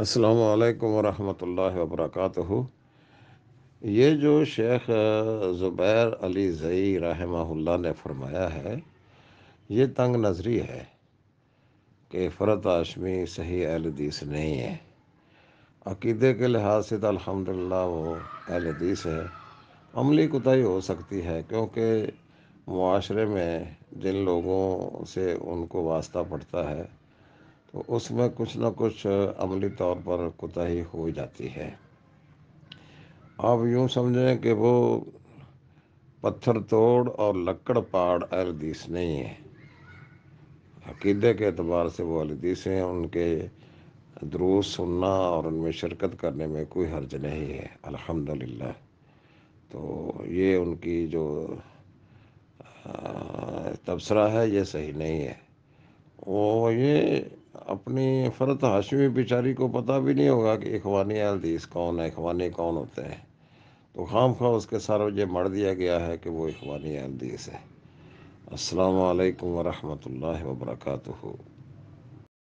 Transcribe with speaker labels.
Speaker 1: अस्सलाम वालेकुम वरहमतुल्लाहि ये जो शेख ज़ुबैर अली ज़ई रहमहुल्ला ने फरमाया है ये तंग नज़री है कि फ़रत आशमी सही अहलदीस नहीं है अकीदे के लिहाज से तो अलहमदिल्ला वो अहलदीस है अमली कुताई हो सकती है क्योंकि माशरे में जिन लोगों से उनको वास्ता पड़ता है तो उसमें कुछ ना कुछ अमली तौर पर कोताही हो जाती है आप यूँ समझें कि वो पत्थर तोड़ और लकड़ पाड़ अलदीस नहीं है अकीदे के अतबार से वो अलदीस हैं उनके दरूस सुनना और उनमें शिरकत करने में कोई हर्ज नहीं है अल्हम्दुलिल्लाह तो ये उनकी जो तबसरा है ये सही नहीं है वो ये अपनी फरत हाशमी बेचारी को पता भी नहीं होगा कि इखवानी अलदीस कौन है इखवानी कौन होते हैं तो खाम खा उसके सर वजह मर दिया गया है कि वो इखवानी अलदीस है असलकम वरहमल वर्का